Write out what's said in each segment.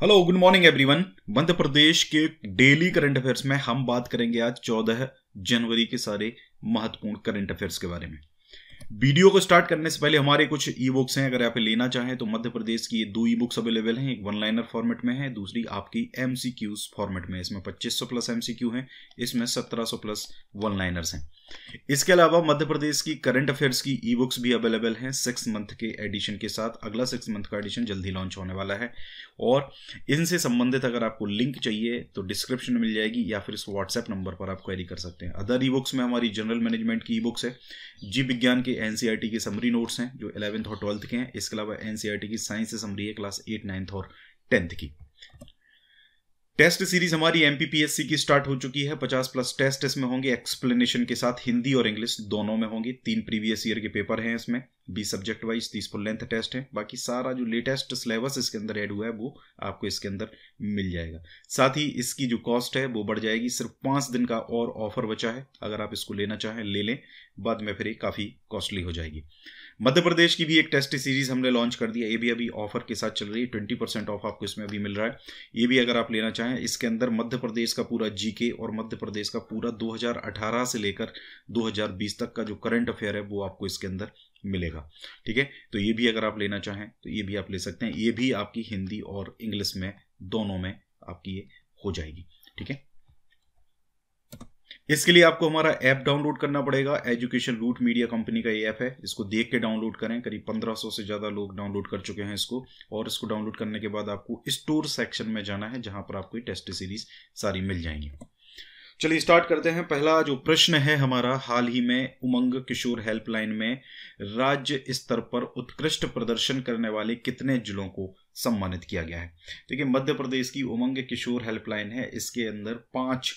hello good morning everyone Madhya Pradesh के daily current affairs में हम बात करेंगे आज 14 जनवरी के सारे महत्वपूर्ण करंट अफेयर्स के बारे में वीडियो को स्टार्ट करने से पहले हमारे कुछ ई बुक्स हैं अगर आप लेना चाहें तो मध्य प्रदेश की ये दो ई बुक्स अवेलेबल हैं एक वन लाइनर फॉर्मेट में है दूसरी आपकी एम फॉर्मेट में इसमें 2500 प्लस एम हैं इसमें 1700 प्लस वन लाइनर्स हैं इसके अलावा मध्य प्रदेश की करंट अफेयर्स की ई बुक्स भी अवेलेबल हैं सिक्स मंथ के एडिशन के साथ अगला सिक्स मंथ का एडिशन जल्दी लॉन्च होने वाला है और इनसे संबंधित अगर आपको लिंक चाहिए तो डिस्क्रिप्शन में मिल जाएगी या फिर इस व्हाट्सएप नंबर पर आप क्वेरी कर सकते हैं अदर ई बुक्स में हमारी जनरल मैनेजमेंट की ई बुक्स है जीव विज्ञान के एनसीईआरटी के समरी नोट्स हैं जो इलेवंथ और ट्वेल्थ के हैं इसके अलावा एनसीईआरटी की साइंस से समरी है क्लास एट नाइन्थ और टेंथ की टेस्ट सीरीज हमारी एमपीपीएससी की स्टार्ट हो चुकी है 50 प्लस टेस्ट इसमें होंगे एक्सप्लेनेशन के साथ हिंदी और इंग्लिश दोनों में होंगे तीन प्रीवियस ईयर के पेपर हैं इसमें बी सब्जेक्ट वाइज तीस फुल लेंथ टेस्ट है बाकी सारा जो लेटेस्ट सिलेबस इसके अंदर ऐड हुआ है वो आपको इसके अंदर मिल जाएगा साथ ही इसकी जो कॉस्ट है वो बढ़ जाएगी सिर्फ पाँच दिन का और ऑफर बचा है अगर आप इसको लेना चाहें ले लें बाद में फिर ये काफ़ी कॉस्टली हो जाएगी मध्य प्रदेश की भी एक टेस्ट सीरीज़ हमने लॉन्च कर दिया ये भी अभी ऑफर के साथ चल रही है ट्वेंटी परसेंट ऑफ आपको इसमें अभी मिल रहा है ये भी अगर आप लेना चाहें इसके अंदर मध्य प्रदेश का पूरा जीके और मध्य प्रदेश का पूरा 2018 से लेकर 2020 तक का जो करंट अफेयर है वो आपको इसके अंदर मिलेगा ठीक है तो ये भी अगर आप लेना चाहें तो ये भी आप ले सकते हैं ये भी आपकी हिंदी और इंग्लिश में दोनों में आपकी ये हो जाएगी ठीक है इसके लिए आपको हमारा ऐप डाउनलोड करना पड़ेगा एजुकेशन रूट मीडिया कंपनी का ये ऐप है इसको देख के डाउनलोड करें करीब 1500 से ज़्यादा लोग डाउनलोड कर चुके हैं इसको और इसको डाउनलोड करने के बाद आपको स्टोर सेक्शन में जाना है जहां पर आपको टेस्ट सीरीज सारी मिल जाएंगी चलिए स्टार्ट करते हैं पहला जो प्रश्न है हमारा हाल ही में उमंग किशोर हेल्पलाइन में राज्य स्तर पर उत्कृष्ट प्रदर्शन करने वाले कितने जिलों को सम्मानित किया गया है देखिए मध्य प्रदेश की उमंग किशोर हेल्पलाइन है इसके अंदर पांच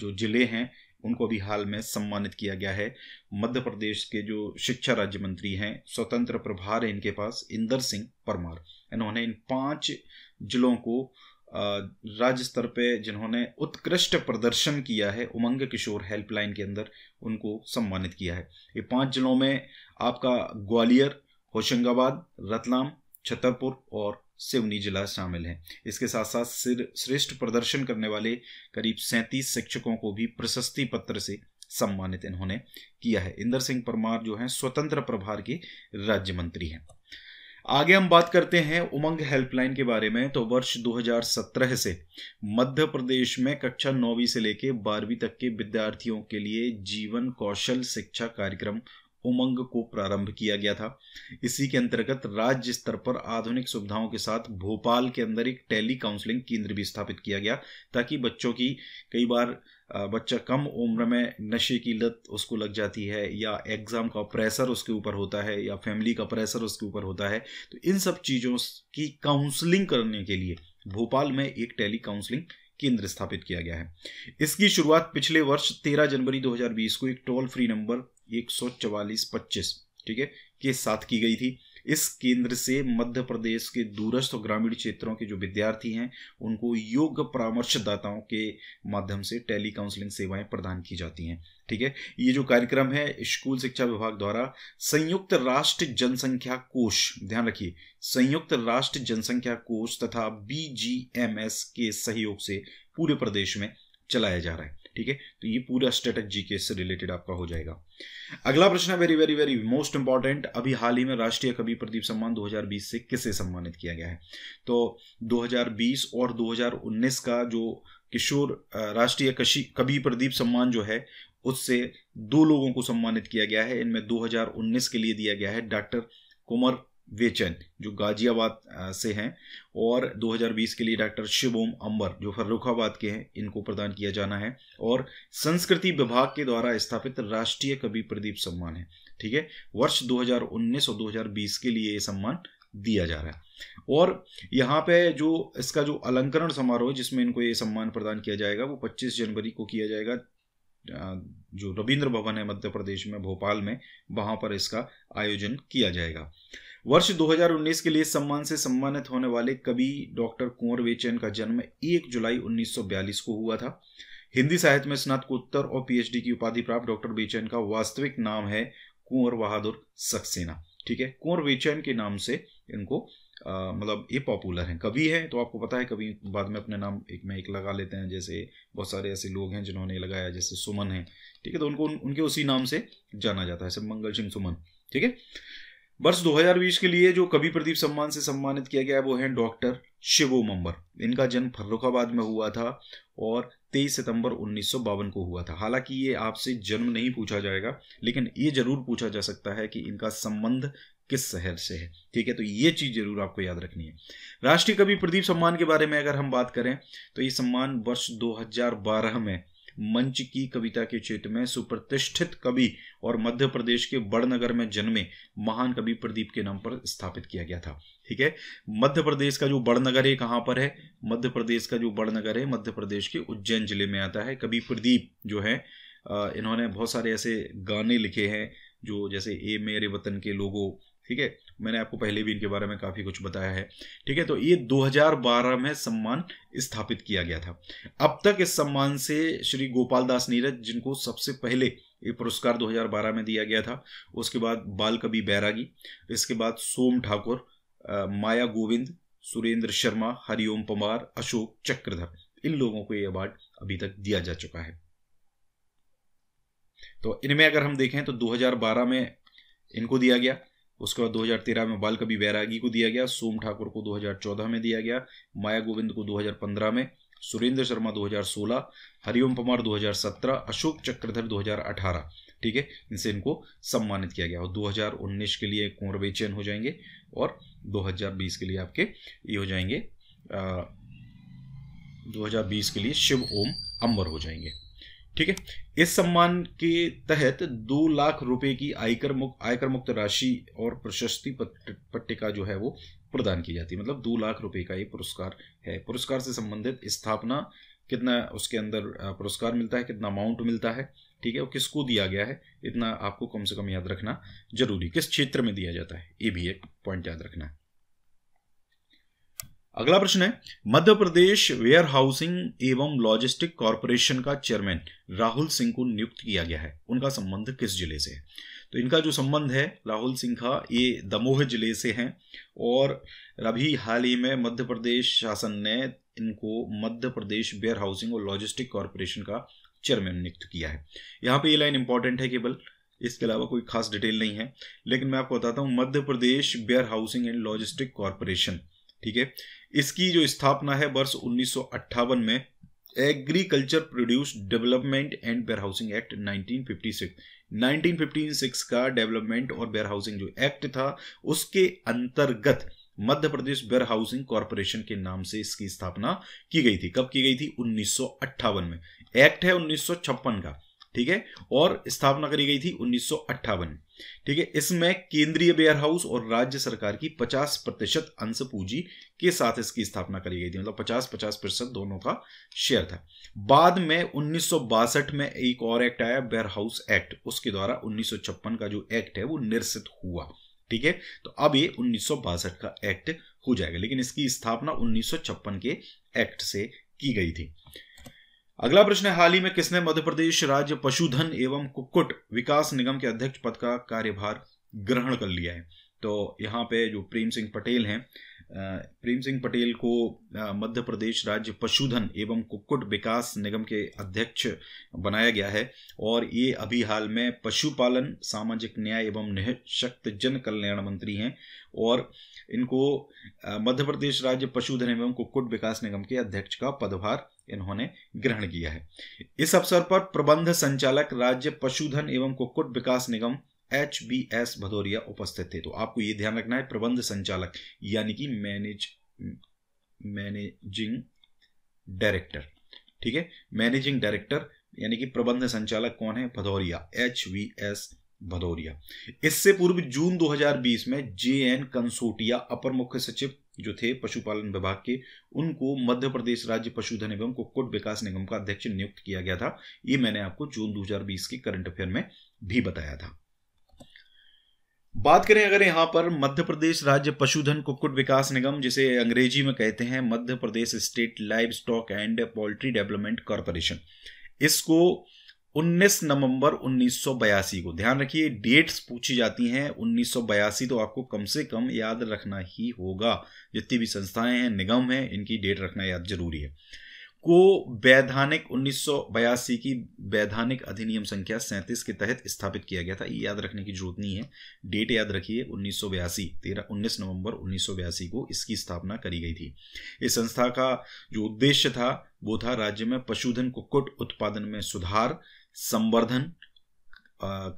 जो जिले हैं उनको भी हाल में सम्मानित किया गया है मध्य प्रदेश के जो शिक्षा राज्य मंत्री हैं स्वतंत्र प्रभार है इनके पास इंदर सिंह परमार इन्होंने इन पांच जिलों को राज्य स्तर पे जिन्होंने उत्कृष्ट प्रदर्शन किया है उमंग किशोर हेल्पलाइन के अंदर उनको सम्मानित किया है ये पांच जिलों में आपका ग्वालियर होशंगाबाद रतलाम छतरपुर और सिवनी जिला शामिल हैं इसके साथ साथ श्रेष्ठ प्रदर्शन करने वाले करीब सैंतीस शिक्षकों को भी प्रशस्ति पत्र से सम्मानित इन्होंने किया है इंदर सिंह परमार जो है स्वतंत्र प्रभार के राज्य मंत्री हैं आगे हम बात करते हैं उमंग हेल्पलाइन के बारे में तो वर्ष 2017 से मध्य प्रदेश में कक्षा नौवीं से लेकर बारहवीं तक के विद्यार्थियों के लिए जीवन कौशल शिक्षा कार्यक्रम उमंग को प्रारंभ किया गया था इसी के अंतर्गत राज्य स्तर पर आधुनिक सुविधाओं के साथ भोपाल के अंदर एक टेली काउंसलिंग केंद्र भी स्थापित किया गया ताकि बच्चों की कई बार बच्चा कम उम्र में नशे की लत उसको लग जाती है या एग्ज़ाम का प्रेशर उसके ऊपर होता है या फैमिली का प्रेशर उसके ऊपर होता है तो इन सब चीज़ों की काउंसलिंग करने के लिए भोपाल में एक टेली काउंसलिंग केंद्र स्थापित किया गया है इसकी शुरुआत पिछले वर्ष 13 जनवरी 2020 को एक टोल फ्री नंबर एक सौ चवालीस पच्चीस ठीक है के साथ की गई थी इस केंद्र से मध्य प्रदेश के दूरस्थ और ग्रामीण क्षेत्रों के जो विद्यार्थी हैं उनको योग परामर्शदाताओं के माध्यम से टेली काउंसलिंग सेवाएं प्रदान की जाती हैं ठीक है ये जो कार्यक्रम है स्कूल शिक्षा विभाग द्वारा संयुक्त राष्ट्र जनसंख्या कोष ध्यान रखिए संयुक्त राष्ट्र जनसंख्या कोष तथा बी के सहयोग से पूरे प्रदेश में चलाया जा रहा है ठीक है तो ये पूरा स्ट्रेटेजी के से रिलेटेड आपका हो जाएगा अगला प्रश्न है very very very most important अभी हाल ही में राष्ट्रीय कवि प्रदीप सम्मान 2020 से किसे सम्मानित किया गया है तो 2020 और 2019 का जो किशोर राष्ट्रीय कवि प्रदीप सम्मान जो है उससे दो लोगों को सम्मानित किया गया है इनमें 2019 के लिए दिया गया है डॉक्टर कुमार वेचन जो गाजियाबाद से हैं और 2020 के लिए डॉक्टर शिवोम अंबर जो फर्रुखाबाद के हैं इनको प्रदान किया जाना है और संस्कृति विभाग के द्वारा स्थापित राष्ट्रीय कवि प्रदीप सम्मान है ठीक है वर्ष 2019 और 2020 के लिए ये सम्मान दिया जा रहा है और यहाँ पे जो इसका जो अलंकरण समारोह जिसमें इनको ये सम्मान प्रदान किया जाएगा वो 25 जनवरी को किया जाएगा जो रविंद्र भवन है मध्य प्रदेश में भोपाल में वहां पर इसका आयोजन किया जाएगा वर्ष 2019 के लिए सम्मान से सम्मानित होने वाले कवि डॉक्टर कुंवर वेचैन का जन्म 1 जुलाई 1942 को हुआ था हिंदी साहित्य में स्नातकोत्तर और पीएचडी की उपाधि प्राप्त डॉक्टर बेचैन का वास्तविक नाम है कुंवर बहादुर सक्सेना ठीक है कुंवर बेचैन के नाम से इनको मतलब ये पॉपुलर हैं कवि हैं तो आपको पता है कभी बाद में अपने नाम एक में एक लगा लेते हैं जैसे बहुत सारे ऐसे लोग हैं जिन्होंने लगाया जैसे सुमन है ठीक है तो उनको उनके उसी नाम से जाना जाता है सब मंगल सिंह सुमन ठीक है वर्ष 2020 के लिए जो कवि प्रदीप सम्मान से सम्मानित किया गया है वो है डॉक्टर शिवो मंबर इनका जन्म फर्रुखाबाद में हुआ था और 23 सितंबर उन्नीस को हुआ था हालांकि ये आपसे जन्म नहीं पूछा जाएगा लेकिन ये जरूर पूछा जा सकता है कि इनका संबंध किस शहर से है ठीक है तो ये चीज़ जरूर आपको याद रखनी है राष्ट्रीय कवि प्रदीप सम्मान के बारे में अगर हम बात करें तो ये सम्मान वर्ष 2012 में मंच की कविता के क्षेत्र में सुप्रतिष्ठित कवि और मध्य प्रदेश के बड़नगर में जन्मे महान कवि प्रदीप के नाम पर स्थापित किया गया था ठीक है मध्य प्रदेश का जो बड़नगर है कहाँ पर है मध्य प्रदेश का जो बड़नगर है मध्य प्रदेश के उज्जैन जिले में आता है कवि प्रदीप जो है इन्होंने बहुत सारे ऐसे गाने लिखे हैं जो जैसे ए मेरे वतन के लोगों ठीक है मैंने आपको पहले भी इनके बारे में काफ़ी कुछ बताया है ठीक है तो ये 2012 में सम्मान स्थापित किया गया था अब तक इस सम्मान से श्री गोपाल दास नीरज जिनको सबसे पहले ये पुरस्कार 2012 में दिया गया था उसके बाद बाल कवि बैरागी इसके बाद सोम ठाकुर माया गोविंद सुरेंद्र शर्मा हरिओम पमार अशोक चक्रधर इन लोगों को ये अवार्ड अभी तक दिया जा चुका है तो इनमें अगर हम देखें तो 2012 में इनको दिया गया उसके बाद 2013 में बाल कवि बैरागी को दिया गया सोम ठाकुर को 2014 में दिया गया माया गोविंद को 2015 में सुरेंद्र शर्मा 2016 हरिओम पमार 2017 अशोक चक्रधर 2018 ठीक है इनसे इनको सम्मानित किया गया और 2019 के लिए कुंवर बेचैन हो जाएंगे और 2020 के लिए आपके ये हो जाएंगे दो के लिए शिव ओम अंबर हो जाएंगे ठीक है इस सम्मान के तहत दो लाख रुपए की आयकर मुक्त आयकर मुक्त राशि और प्रशस्ति पट्टिका जो है वो प्रदान की जाती है मतलब दो लाख रुपए का ये पुरस्कार है पुरस्कार से संबंधित स्थापना कितना उसके अंदर पुरस्कार मिलता है कितना अमाउंट मिलता है ठीक है और किसको दिया गया है इतना आपको कम से कम याद रखना जरूरी किस क्षेत्र में दिया जाता है ये भी एक पॉइंट याद रखना है अगला प्रश्न है मध्य प्रदेश वेयर हाउसिंग एवं लॉजिस्टिक कॉरपोरेशन का चेयरमैन राहुल सिंह को नियुक्त किया गया है उनका संबंध किस जिले से है तो इनका जो संबंध है राहुल सिंह का ये दमोह जिले से हैं और अभी हाल ही में मध्य प्रदेश शासन ने इनको मध्य प्रदेश वेयर हाउसिंग और लॉजिस्टिक कॉरपोरेशन का चेयरमैन नियुक्त किया है यहाँ पे ये लाइन इंपॉर्टेंट है केवल इसके अलावा कोई खास डिटेल नहीं है लेकिन मैं आपको बताता हूँ Madhya Pradesh warehousing and logistic corporation ठीक है इसकी जो स्थापना है वर्ष उन्नीस में agriculture produce development and warehousing act 1956 1956 का डेवलपमेंट और वेयर हाउसिंग जो एक्ट था उसके अंतर्गत Madhya Pradesh warehousing corporation के नाम से इसकी स्थापना की गई थी कब की गई थी उन्नीस में एक्ट है उन्नीस का ठीक है और स्थापना करी गई थी उन्नीस ठीक है इसमें केंद्रीय बेयर हाउस और राज्य सरकार की 50 प्रतिशत अंश पूंजी के साथ इसकी स्थापना करी गई थी मतलब 50 50 प्रतिशत दोनों का शेयर था बाद में उन्नीस में एक और एक्ट आया बेयर हाउस एक्ट उसके द्वारा उन्नीस का जो एक्ट है वो निरसित हुआ ठीक है तो अब ये उन्नीस का एक्ट हो जाएगा लेकिन इसकी स्थापना उन्नीस के एक्ट से की गई थी अगला प्रश्न है हाल ही में किसने मध्य प्रदेश राज्य पशुधन एवं कुक्कुट विकास निगम के अध्यक्ष पद का कार्यभार ग्रहण कर लिया है तो यहाँ पे जो प्रेम सिंह पटेल हैं प्रेम सिंह पटेल को मध्य प्रदेश राज्य पशुधन एवं कुक्कुट विकास निगम के अध्यक्ष बनाया गया है और ये अभी हाल में पशुपालन सामाजिक न्याय एवं निःशक्त जन कल्याण मंत्री हैं और इनको मध्य प्रदेश राज्य पशुधन एवं कुक्कुट विकास निगम के अध्यक्ष का पदभार इन्होंने ग्रहण किया है इस अवसर पर प्रबंध संचालक राज्य पशुधन एवं कुक्कुट विकास निगम एच बी एस भदौरिया उपस्थित थे तो आपको ये ध्यान रखना है प्रबंध संचालक यानी कि मैनेज मैनेजिंग डायरेक्टर ठीक है मैनेजिंग डायरेक्टर यानी कि प्रबंध संचालक कौन है Bhadauria H V S Bhadauria इससे पूर्व जून 2020 में जे एन कंसोटिया अपर मुख्य सचिव जो थे पशुपालन विभाग के उनको मध्य प्रदेश राज्य पशुधन एवं कुक्कुट विकास निगम का अध्यक्ष नियुक्त किया गया था ये मैंने आपको जून 2020 के करंट अफेयर में भी बताया था बात करें अगर यहां पर मध्य प्रदेश राज्य पशुधन कुक्कुट विकास निगम जिसे अंग्रेजी में कहते हैं Madhya Pradesh state livestock and poultry development corporation इसको 19 नवंबर 1982 को ध्यान रखिए डेट्स पूछी जाती हैं 1982 तो आपको कम से कम याद रखना ही होगा जितनी भी संस्थाएं हैं निगम हैं इनकी डेट रखना याद जरूरी है को वैधानिक 1982 की वैधानिक अधिनियम संख्या सैंतीस के तहत स्थापित किया गया था ये याद रखने की जरूरत नहीं है डेट याद रखिए उन्नीस सौ बयासी तेरह उन्नीस नवंबर उन्नीस सौ बयासी को इसकी स्थापना करी गई थी इस संस्था का जो उद्देश्य था वो था राज्य में पशुधन कुक्कुट उत्पादन में सुधार संवर्धन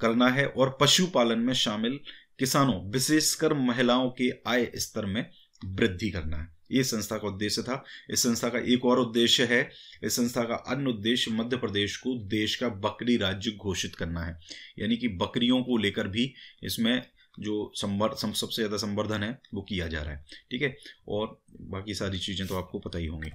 करना है और पशुपालन में शामिल किसानों विशेषकर महिलाओं के आय स्तर में वृद्धि करना है ये संस्था का उद्देश्य था इस संस्था का एक और उद्देश्य है इस संस्था का अन्य उद्देश्य मध्य प्रदेश को देश का बकरी राज्य घोषित करना है यानी कि बकरियों को लेकर भी इसमें जो संवर्ध सम, सबसे ज़्यादा संवर्धन है वो किया जा रहा है ठीक है और बाकी सारी चीज़ें तो आपको पता ही होंगी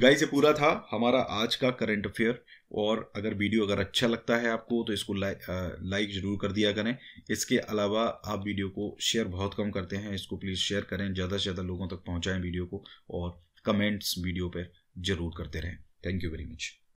गाइस ये पूरा था हमारा आज का करंट अफेयर और अगर वीडियो अगर अच्छा लगता है आपको तो इसको लाइक ज़रूर कर दिया करें इसके अलावा आप वीडियो को शेयर बहुत कम करते हैं इसको प्लीज़ शेयर करें ज़्यादा से ज़्यादा लोगों तक पहुँचाएँ वीडियो को और कमेंट्स वीडियो पर ज़रूर करते रहें थैंक यू वेरी मच